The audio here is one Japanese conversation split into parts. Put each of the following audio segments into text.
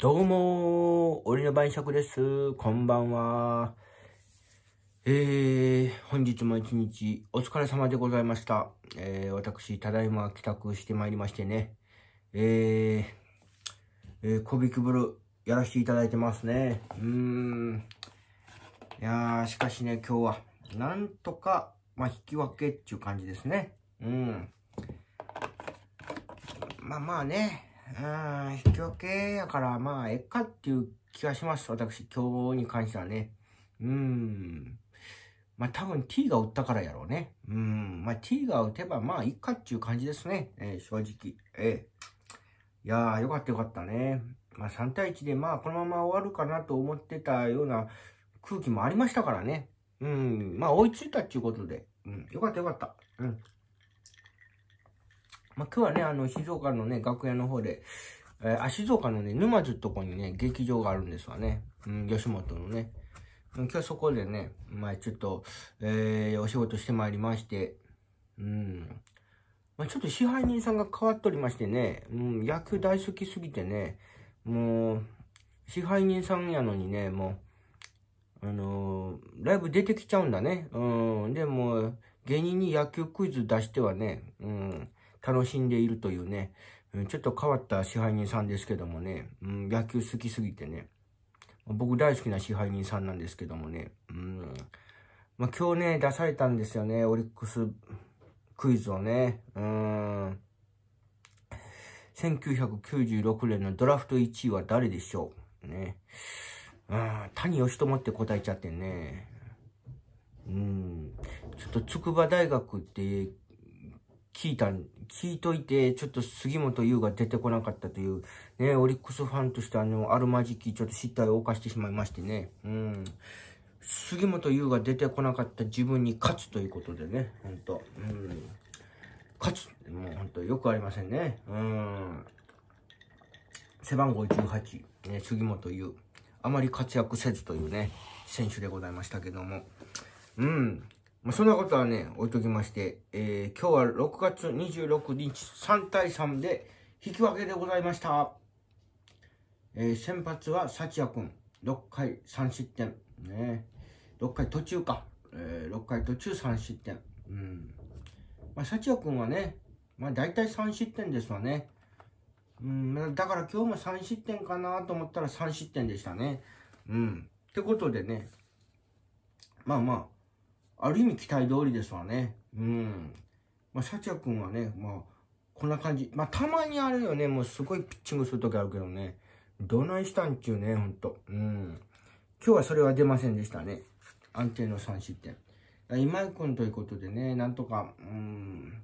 どうもー、俺の晩酌です。こんばんは。えー、本日も一日お疲れ様でございました。えー、私、ただいま帰宅してまいりましてね。えー、えー、コビキブルやらせていただいてますね。うーん。いやー、しかしね、今日は、なんとか、まあ、引き分けっていう感じですね。うん。まあまあね、うん、引き分けやから、まあ、えっかっていう気がします。私、今日に関してはね。うん。まあ、多分 T が打ったからやろうね。うん。まあ、T が打てば、まあ、いっかっていう感じですね。えー、正直。ええー、いやー、よかったよかったね。まあ、3対1で、まあ、このまま終わるかなと思ってたような空気もありましたからね。うん。まあ、追いついたっていうことで。うん。よかったよかった。うん。まあ、今日はね、あの、静岡のね、楽屋の方で、えー、あ、静岡のね、沼津とこにね、劇場があるんですわね。うん、吉本のね。今日そこでね、まあ、ちょっと、えー、お仕事してまいりまして、うん。まあ、ちょっと支配人さんが変わっておりましてね、うん、球大好きすぎてね、もう、支配人さんやのにね、もう、あのー、ライブ出てきちゃうんだね。うん。で、も芸人に野球クイズ出してはね、うん。楽しんでいるというね、ちょっと変わった支配人さんですけどもね、うん、野球好きすぎてね、僕大好きな支配人さんなんですけどもね、うんまあ、今日ね、出されたんですよね、オリックスクイズをね、うん、1996年のドラフト1位は誰でしょうね。うん、谷義朝って答えちゃってね。うん、ちょっと筑波大学って聞いた、聞いといて、ちょっと杉本優が出てこなかったという、ね、オリックスファンとしてあの、あるまじき、ちょっと失態を犯してしまいましてね、うん。杉本優が出てこなかった自分に勝つということでね、ほんと、うん。勝つってもうほんとよくありませんね、うん。背番号18、ね、杉本優。あまり活躍せずというね、選手でございましたけども。うん。まあ、そんなことはね、置いときまして、えー、今日は6月26日、3対3で引き分けでございました。えー、先発は幸也君、ん、6回3失点。ね、6回途中か、えー、6回途中3失点。うん。まあ、幸也君はね、まあ、大体3失点ですわね。うん、だから今日も3失点かなと思ったら3失点でしたね。うん。ってことでね、まあまあ、ある意味期待通りですわね。うん。まあ、シャチャ君はね、まあ、こんな感じ。まあ、たまにあるよね。もうすごいピッチングするときあるけどね。どないしたんちゅうね、ほんと。うん。今日はそれは出ませんでしたね。安定の3失点。今井君ということでね、なんとか、うん、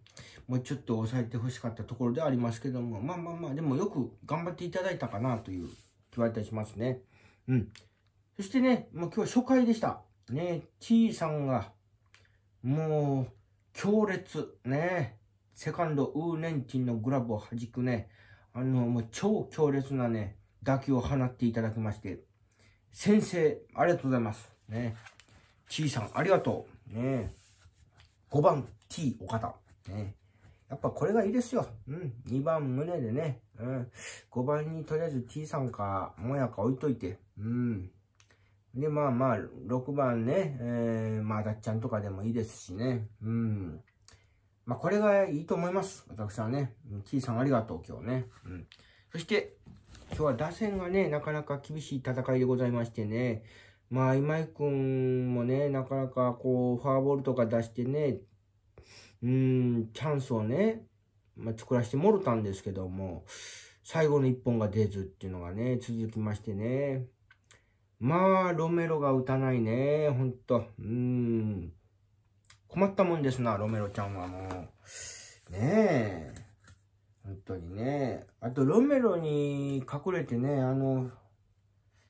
もうちょっと抑えてほしかったところではありますけども、まあまあまあ、でもよく頑張っていただいたかなという気はいたしますね。うん。そしてね、もう今日初回でした。ね、T さんが、もう、強烈、ね。セカンド、ウーネンティンのグラブを弾くね、あの、もう超強烈なね、打球を放っていただきまして、先生、ありがとうございます。ね。T さん、ありがとう。ね。5番、T、岡田。ね。やっぱこれがいいですよ。うん。2番、胸でね。うん。5番にとりあえず T さんか、もやか置いといて。うん。で、まあまあ、6番ね、えー、まあ、だっちゃんとかでもいいですしね。うん。まあ、これがいいと思います。私はね。T さんありがとう、今日ね。うん。そして、今日は打線がね、なかなか厳しい戦いでございましてね。まあ、今井くんもね、なかなかこう、フォアボールとか出してね、うん、チャンスをね、まあ、作らせてもろたんですけども、最後の一本が出ずっていうのがね、続きましてね。まあ、ロメロが打たないね。ほんと。うん。困ったもんですな、ロメロちゃんはもう。ねえ。本当にね。あと、ロメロに隠れてね、あの、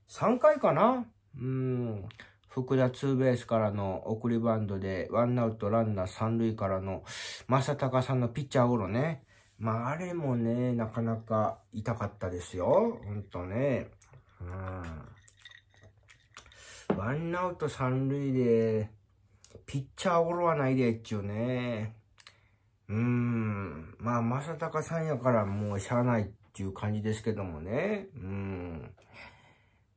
3回かなうん。福田ツーベースからの送りバンドで、ワンアウトランナー三塁からの、正隆さんのピッチャーゴロね。まあ、あれもね、なかなか痛かったですよ。ほんとね。うん。ワンアウト三塁で、ピッチャーゴロはないでっちゅうね。うーん。まあ、正かさんやからもうしゃあないっていう感じですけどもね。うん。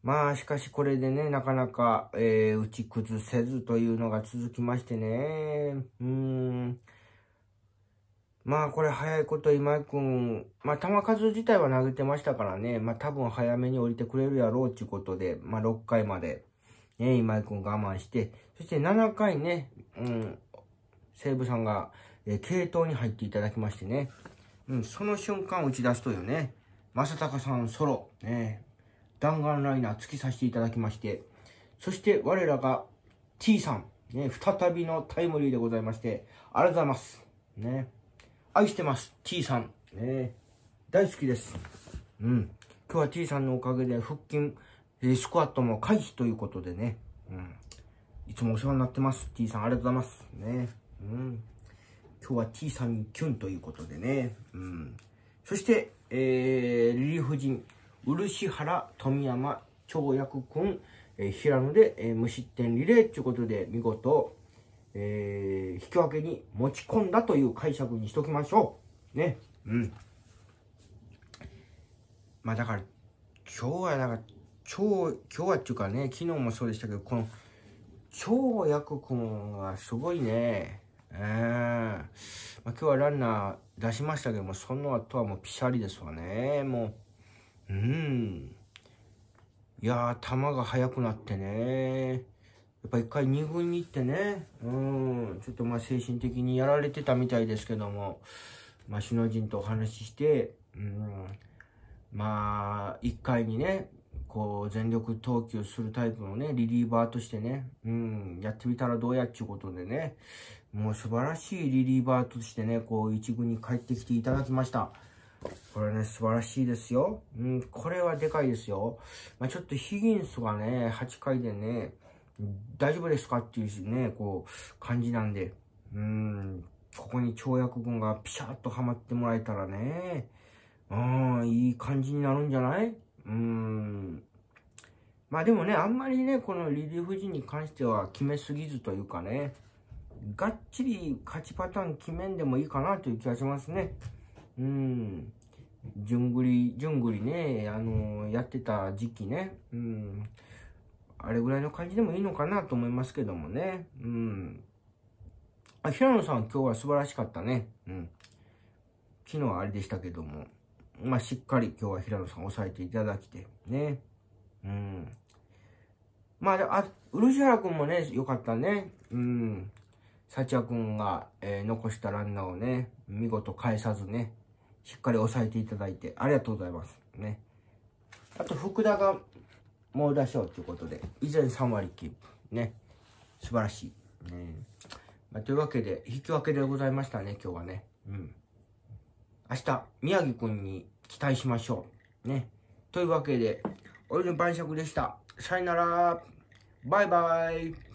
まあ、しかしこれでね、なかなか、えー、打ち崩せずというのが続きましてね。うん。まあ、これ早いこと今井くん、まあ、球数自体は投げてましたからね。まあ、多分早めに降りてくれるやろうっていうことで、まあ、6回まで。ね、今井くん我慢して、そして7回ね、うん、西武さんが、え系統に入っていただきましてね、うん、その瞬間打ち出すというね、正隆さんソロ、ね、弾丸ライナー突き刺していただきまして、そして我らが T さん、ね、再びのタイムリーでございまして、ありがとうございます。ね、愛してます、T さん。ね、大好きです。うん。今日は T さんのおかげで腹筋、えー、ットも回避ということでね、うん。いつもお世話になってます。T さんありがとうございます。ね。うん。今日は T さんにキュンということでね。うん。そして、えー、リリーフ陣、漆原、富山、長薬君、えー、平野で、えー、無失点リレーということで、見事、えー、引き分けに持ち込んだという解釈にしときましょう。ね。うん。まあだから、今日はだから、今日、今日はっていうかね、昨日もそうでしたけど、この、超薬君はすごいね。ええー、まあ、今日はランナー出しましたけども、その後はもうピシャリですわね。もう、うん。いやー、球が速くなってね。やっぱ一回二軍に行ってね。うん。ちょっとまあ精神的にやられてたみたいですけども、まあ首脳陣とお話しして、うん。まあ、一回にね、こう、全力投球するタイプのね、リリーバーとしてね、うん、やってみたらどうやっちゅうことでね、もう素晴らしいリリーバーとしてね、こう、一軍に帰ってきていただきました。これね、素晴らしいですよ。うん、これはでかいですよ。まあ、ちょっとヒギンスがね、8回でね、大丈夫ですかっていうね、こう、感じなんで、うん、ここに跳躍軍がピシャッとはまってもらえたらね、うん、いい感じになるんじゃないうん。まあでもね、あんまりね、このリリーフ陣に関しては決めすぎずというかね、がっちり勝ちパターン決めんでもいいかなという気がしますね。うん。じゅんぐり、じゅんぐりね、あのー、やってた時期ね。うん。あれぐらいの感じでもいいのかなと思いますけどもね。うん。あ、平野さん今日は素晴らしかったね。うん。昨日はあれでしたけども。まあ、しっかり今日は平野さん抑えていただきて、ね。うん。まあ、あ漆原君もね、よかったね。うん。幸也君が、えー、残したランナーをね、見事返さずね、しっかり抑えていただいて、ありがとうございます。ね。あと、福田がもうしようということで、以前3割キープ。ね。素晴らしい。ねまあ、というわけで、引き分けでございましたね、今日はね。うん。明日、宮城君に期待しましょう。ね。というわけで、おいの晩酌でした。さよなら。バイバイ。